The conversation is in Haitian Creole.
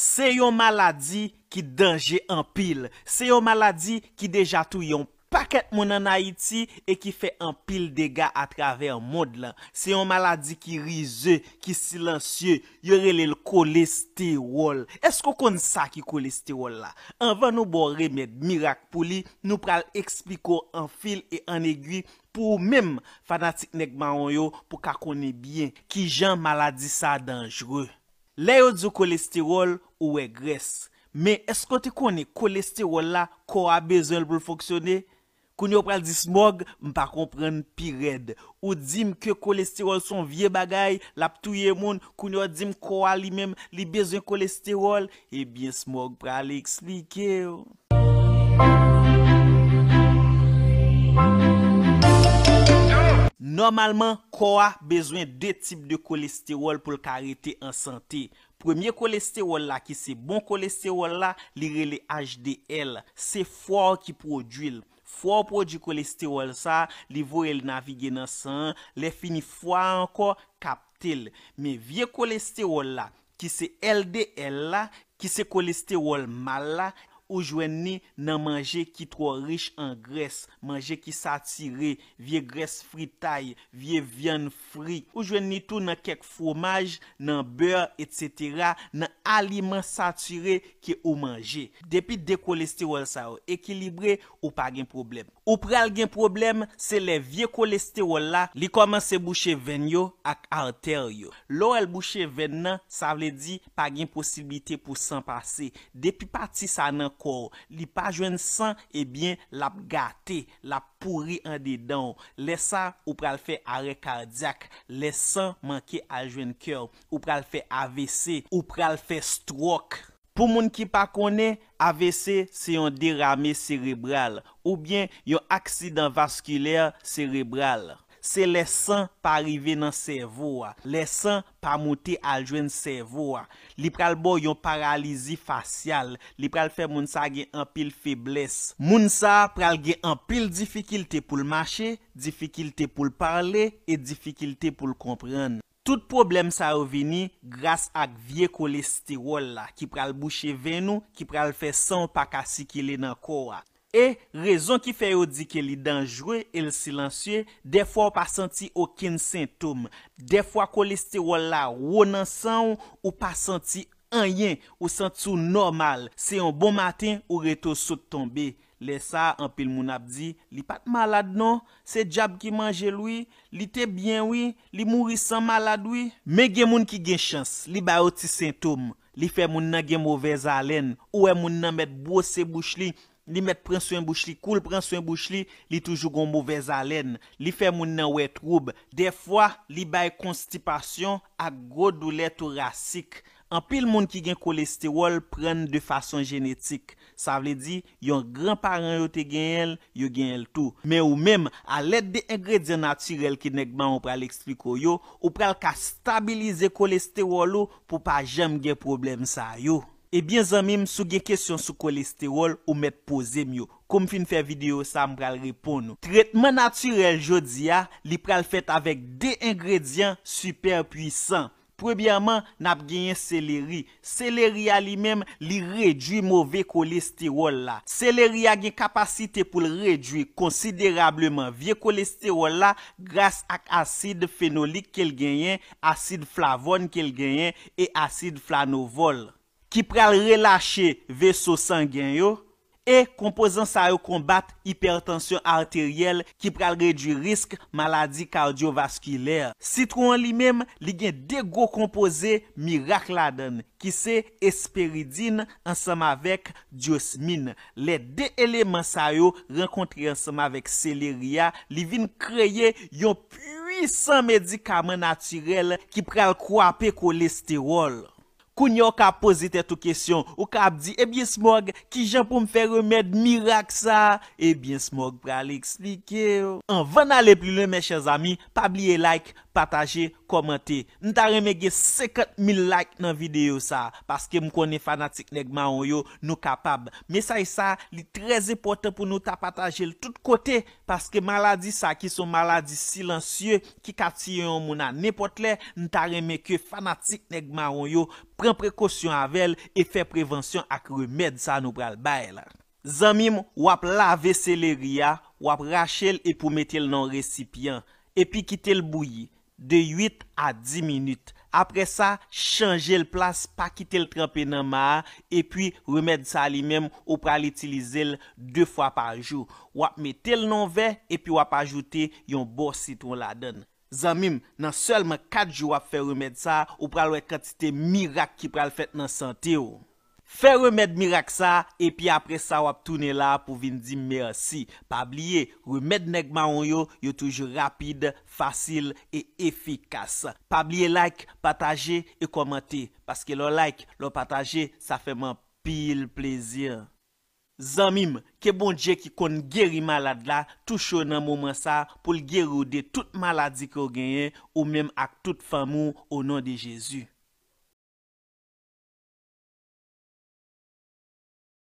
Se yon maladi ki denje an pil. Se yon maladi ki deja tou yon paket moun an Haiti e ki fe an pil dega atraver moud lan. Se yon maladi ki rize, ki silansye, yorele l kolesterol. Esko kon sa ki kolesterol la? Anvan nou bo remed mirak pou li, nou pral ekspiko an fil e an egwi pou mèm fanatik nekman yo pou kakone bien ki jan maladi sa denjreux. Le yo di yo kolesterol, ou e gres. Men, esko te koni kolesterol la, ko a bezon pou l'fonksyonne? Koun yo pral di smog, mpa kompren pi red. Ou dim ke kolesterol son vie bagay, lap tou ye moun, koun yo dim ko a li menm li bezon kolesterol, ebyen smog pral li eksli ke yo. Normalman, ko a bezwen de tip de kolesterol pou l karite en sante. Premier kolesterol la ki se bon kolesterol la, li re le HDL. Se fwo ki prodwil. Fwo prodwil kolesterol sa, li vwo el navigye nan san, le fini fwo anko, kapte l. Me vie kolesterol la ki se LDL la, ki se kolesterol mal la, Ou jwen ni nan manje ki tro rich an gres, manje ki satire, vie gres fritay, vie vyan fri. Ou jwen ni tou nan kek fomaj, nan beur, et cetera, nan aliman satire ki ou manje. Depi de kolesterol sa ou ekilibre, ou pa gen problem. Ou pre al gen problem, se le vie kolesterol la, li komanse bouche ven yo ak arter yo. Lo el bouche ven nan, sa vle di, pa gen posibite pou san pase. Depi pati sa nan kolesterol, Li pa jwen san, ebyen eh lap gate, lap pouri an de don, lesa ou pral fe arekardyak, lesa manke a jwen kyo, ou pral fe AVC, ou pral fe stroke. Pou moun ki pa konen, AVC se yon derame serebral, ou byen yon aksidan vaskuler serebral. Se le san pa rive nan servou, le san pa moti aljwen servou, li pral bo yon paralizi fasyal, li pral fe mounsa gen anpil febles. Mounsa pral gen anpil difikilte pou l'mache, difikilte pou l'parle, e difikilte pou l'kompren. Tout problem sa ouveni gras ak vie kolesterol la, ki pral bouche venou, ki pral fe san pa kasi kile nan kowa. E, rezon ki fe yo di ke li danjwe, il silansye, defwa ou pa santi okin sintoum, defwa kolesterol la wou nan san ou, ou pa santi anyen, ou santi sou normal. Se yon bon matin, ou reto sot tombe. Le sa, anpil moun ap di, li pat malade non, se djab ki manje lwi, li te bien wii, li mouri san malade wii. Me gen moun ki gen chans, li ba oti sintoum, li fe moun nan gen mouvez alen, ou e moun nan met bou se bouch li, Ni met prenswen bouch li koul, prenswen bouch li, li toujougon mouvez alen. Li fe moun nan wè troub. De fwa, li bay konstipasyon ak gro dou lè tou rassik. An pil moun ki gen kolesterol pren de fason genetik. Sa vle di, yon granparen yo te gen el, yo gen el tou. Men ou menm, alèd de egredye naturel ki negman ou pral explik ou yo, ou pral ka stabilize kolesterol ou pou pa jem gen problem sa yo. Ebyen zanmim sou gen kestyon sou kolesterol ou met pose myo. Kom fin fè video sa m pral repon nou. Tretman naturel jodi a, li pral fèt avèk de ingredyant super puysan. Prebyaman, nap genyen seleri. Seleri a li mèm li redwi mwove kolesterol la. Seleri a gen kapasite pou l redwi konsiderableman vie kolesterol la gras ak asid fenolik ke l genyen, asid flavon ke l genyen, e asid flanovol. ki pral relache veso sangyen yo, e kompozant sa yo kombat hipertensyon arteryel, ki pral redu risk maladi kardyo vaskyler. Citroen li mem li gen de go kompoze mirak laden, ki se esperidine ansama vek diosmine. Le de eleman sa yo renkontre ansama vek seleria, li vin kreye yon pwisan medikamen natyrel, ki pral kwape kolesterol. Koun yo ka pose tè tou kesyon, ou ka ap di, ebyen eh smog, ki jan pou m fè remèd mirak sa? Ebyen eh smog pou alè eksplike. An, vè nan lè pli lè mè chèz ami, pa bli e like. pataje, komante. Nta reme ge sekat mil like nan videyo sa, paske mkone fanatik neg ma wyo nou kapab. Me sa yisa, li treze poten pou nou ta pataje l tout kote, paske maladi sa ki son maladi silansye, ki katsye yon mou nan nepotle, nta reme ke fanatik neg ma wyo, pren prekosyon avel, e fe prevensyon ak remed sa nou pral baye la. Zanmim, wap lave seleria, wap rachel epou metel nan resipyan, epi kite l bouyi, de 8 a 10 minute. Apre sa, chanje l plas pa kite l trempen nan ma, epi remèd sa li mem ou pral itilize l 2 fwa par jou. Wap metel nan ve, epi wap ajoute yon bo siton la den. Zanmim, nan selman 4 jou wap fè remèd sa, ou pral wè kratite mirak ki pral fèt nan sante ou. Fè remèd mirak sa, epi apre sa wap toune la pou vin di mersi. Pabliye, remèd negman yo, yo toujou rapide, fasil, e efikas. Pabliye like, pataje, e komante, paske lò like, lò pataje, sa fèman pil plezyan. Zanmim, ke bon dje ki kon gèri malad la, touchou nan mouman sa pou l'gèri ou de tout maladi ko genyen, ou mèm ak tout famou, ou nan de Jezu.